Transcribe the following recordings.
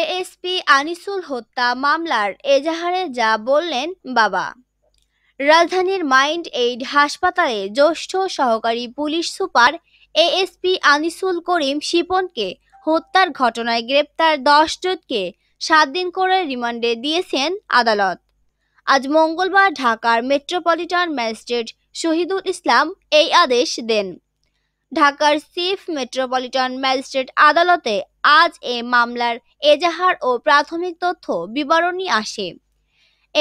ASP Anisul হত্যা মামলার এজাহারে যা বললেন বাবা রাজধানীর মাইন্ড এইড হাসপাতালে জ্যেষ্ঠ সহকারী police super ASP Anisul Karim শিপনকে হত্যার ঘটনায় গ্রেপ্তার দশ জনকে সাত দিন করে রিমান্ডে দিয়েছেন আদালত আজ মঙ্গলবার ঢাকার মেট্রোপলিটন ম্যাজিস্ট্রেট শহীদুল ইসলাম এই আদেশ দেন ঢাকার চিফ মেট্রোপলিটন ম্যাজিস্ট্রেট আদালতে আজ এ মামলার এজাহার ও প্রাথমিক তথ্য বিবরণী আসে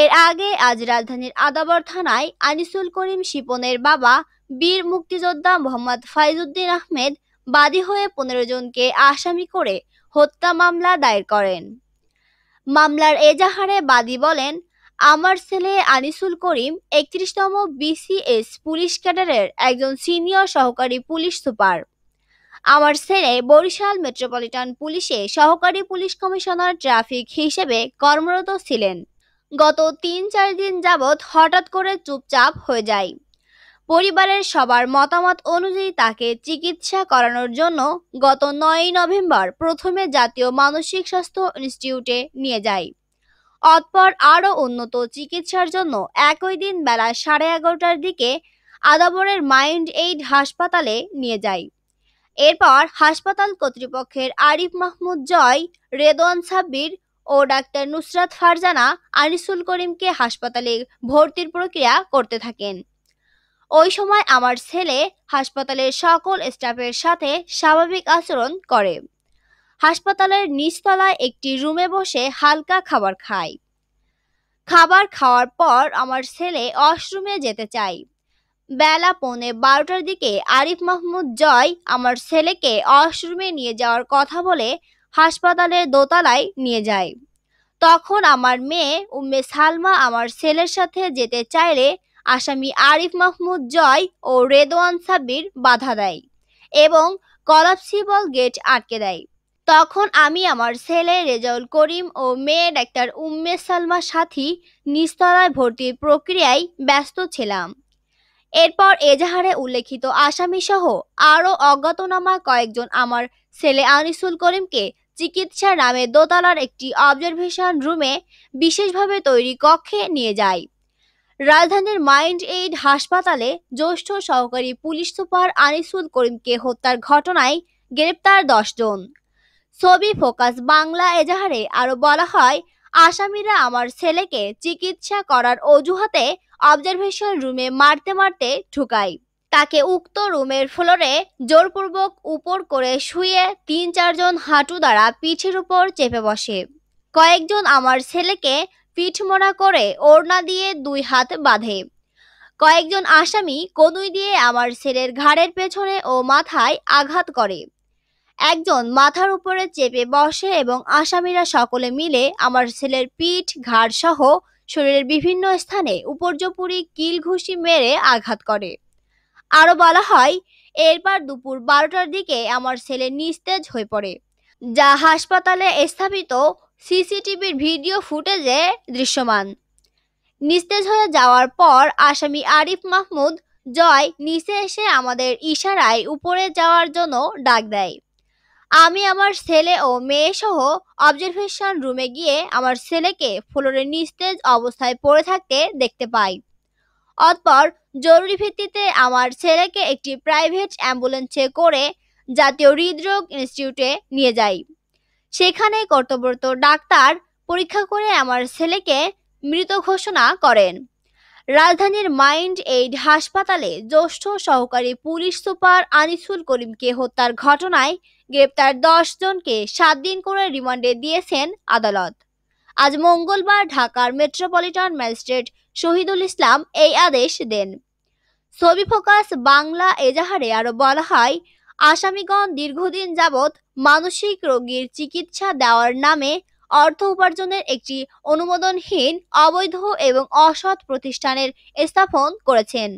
এর আগে আজ রাজধানীর আদাবর থানায় আনিসুল করিম শিপনের বাবা বীর মুক্তিযোদ্ধা মোহাম্মদ ফাইজুদ্দিন আহমেদ বাদী হয়ে পনেরো জনকে আসামি করে হত্যা মামলা দায়ের করেন মামলার এজাহারে বাদী বলেন আমার ছেলে আনিসুল করিম একত্রিশতম বিসিএস পুলিশ ক্যাডারের একজন সিনিয়র সহকারী পুলিশ সুপার আমার ছেলে বরিশাল মেট্রোপলিটন পুলিশে সহকারী পুলিশ কমিশনার ট্রাফিক হিসেবে কর্মরত ছিলেন গত তিন চার দিন যাবৎ হঠাৎ করে চুপচাপ হয়ে যায় পরিবারের সবার মতামত অনুযায়ী তাকে চিকিৎসা করানোর জন্য গত নয়ই নভেম্বর প্রথমে জাতীয় মানসিক স্বাস্থ্য ইনস্টিটিউটে নিয়ে যায় অতপর আরও উন্নত চিকিৎসার জন্য একই দিন বেলা সাড়ে এগারোটার দিকে আদাবরের মাইন্ড এইড হাসপাতালে নিয়ে যায় এরপর হাসপাতাল কর্তৃপক্ষের আরিফ মাহমুদ জয় রেদোয়ান সাব্বির ও ডাক্তার নুসরাত ফারজানা আনিসুল করিমকে হাসপাতালে ভর্তির প্রক্রিয়া করতে থাকেন ওই সময় আমার ছেলে হাসপাতালের সকল স্টাফের সাথে স্বাভাবিক আচরণ করে হাসপাতালের নিচতলায় একটি রুমে বসে হালকা খাবার খায় খাবার খাওয়ার পর আমার ছেলে ওয়াশরুমে যেতে চায় বেলা পৌনে বারোটার দিকে আরিফ মাহমুদ জয় আমার ছেলেকে ওয়াশরুমে নিয়ে যাওয়ার কথা বলে হাসপাতালের দোতলায় নিয়ে যায় তখন আমার মেয়ে উম্মে সালমা আমার ছেলের সাথে যেতে চাইলে আসামি আরিফ মাহমুদ জয় ও রেদওয়ান সাব্বির বাধা দেয় এবং কলাপসিবল গেট আটকে দেয় তখন আমি আমার ছেলে রেজাউল করিম ও মেয়ে ডাক্তার উম্মে সালমা সাথী নিস্তলায় ভর্তির প্রক্রিয়ায় ব্যস্ত ছিলাম এরপর এজাহারে উল্লেখিত আসামিসহ আরও অজ্ঞাতনামা কয়েকজন আমার ছেলে আনিসুল করিমকে চিকিৎসা নামে দোতলার একটি অবজারভেশন রুমে বিশেষভাবে তৈরি কক্ষে নিয়ে যায় রাজধানীর মাইন্ড এইড হাসপাতালে জ্যৈষ্ঠ সহকারী পুলিশ সুপার আনিসুল করিমকে হত্যার ঘটনায় গ্রেপ্তার দশজন ছবি ফোকাস বাংলা এজাহারে আরও বলা হয় আসামিরা আমার ছেলেকে চিকিৎসা করার অজুহাতে অবজারভেশন রুমে মারতে মারতে ঢুকায় তাকে উক্ত রুমের ফ্লোরে জোরপূর্বক উপর করে শুয়ে তিন চারজন হাঁটু দ্বারা পিঠের উপর চেপে বসে কয়েকজন আমার ছেলেকে মোড়া করে ওড়না দিয়ে দুই হাত বাঁধে কয়েকজন আসামি কনুই দিয়ে আমার ছেলের ঘাড়ের পেছনে ও মাথায় আঘাত করে একজন মাথার উপরে চেপে বসে এবং আসামিরা সকলে মিলে আমার ছেলের পিঠ ঘাড় সহ শরীরের বিভিন্ন স্থানে উপর্যপুরি কিল ঘুষি মেরে আঘাত করে আরও বলা হয় এরপর দুপুর বারোটার দিকে আমার ছেলে নিস্তেজ হয়ে পড়ে যা হাসপাতালে স্থাপিত সিসিটিভির ভিডিও ফুটেজে দৃশ্যমান নিস্তেজ হয়ে যাওয়ার পর আসামি আরিফ মাহমুদ জয় নিচে এসে আমাদের ইশারায় উপরে যাওয়ার জন্য ডাক দেয় আমি আমার ছেলে ও মেয়ে সহ অবজারভেশন রুমে গিয়ে আমার ছেলেকে ফ্লোরে নিস্তেজ অবস্থায় পড়ে থাকতে দেখতে পাই অতপর জরুরি ভিত্তিতে আমার ছেলেকে একটি প্রাইভেট অ্যাম্বুলেন্সে করে জাতীয় হৃদরোগ ইনস্টিটিউটে নিয়ে যাই সেখানে কর্তব্যরত ডাক্তার পরীক্ষা করে আমার ছেলেকে মৃত ঘোষণা করেন রাজধানীর মাইন্ড এইড হাসপাতালে জ্যেষ্ঠ সহকারী পুলিশ সুপার আনিসুল করিমকে হত্যার ঘটনায় গ্রেপ্তার দশ জনকে সাত দিন করে রিমান্ডে দিয়েছেন আদালত আজ মঙ্গলবার ঢাকার মেট্রোপলিটন ম্যাজিস্ট্রেট শহীদুল ইসলাম এই আদেশ দেন ছবি ফোকাস বাংলা এজাহারে আরও বলা হয় আসামিগণ দীর্ঘদিন যাবৎ মানসিক রোগীর চিকিৎসা দেওয়ার নামে অর্থ উপার্জনের একটি অনুমোদনহীন অবৈধ এবং অসৎ প্রতিষ্ঠানের স্থাপন করেছেন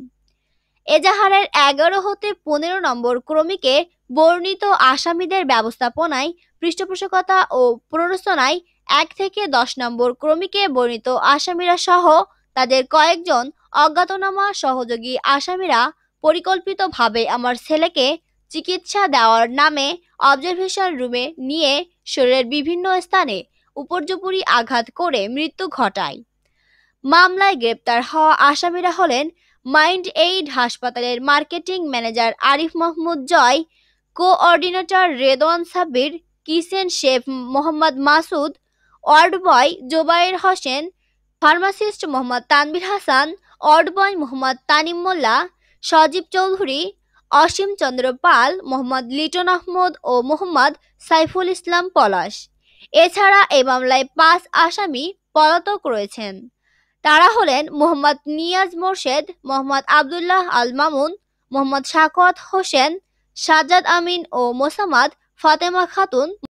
এজাহারের এগারো হতে পনেরো নম্বর ক্রমিকে বর্ণিত আসামিদের ব্যবস্থাপনায় পৃষ্ঠপোষকতা ও প্ররোচনায় এক থেকে দশ নম্বর ক্রমিকে বর্ণিত আসামিরা সহ তাদের কয়েকজন অজ্ঞাতনামা সহযোগী আসামিরা পরিকল্পিতভাবে আমার ছেলেকে চিকিৎসা দেওয়ার নামে অবজারভেশন রুমে নিয়ে শরীরের বিভিন্ন স্থানে উপর্যুপরি আঘাত করে মৃত্যু ঘটায় মামলায় গ্রেপ্তার হওয়া আসামিরা হলেন মাইন্ড এইড হাসপাতালের marketing manager Arif Mohammad Joy coordinator Redwan Sabbir kitchen chef Mohammad Masud ward boy Zobayer Hossain pharmacist Mohammad Tanvir Hasan ward boy Mohammad Tanim Molla Sajib Chowdhury Asim Chandra Pal Mohammad Liton Ahmad ও মোহাম্মদ সাইফুল ইসলাম পলাশ এছাড়া এ মামলায় পাঁচ আসামি পলাতক রয়েছেন তারা হলেন মোহাম্মদ নিয়াজ মোর্শেদ মোহাম্মদ আবদুল্লাহ আল মামুন মোহাম্মদ শাকত হোসেন সাজাদ আমিন ও মোসামাদ ফাতেমা খাতুন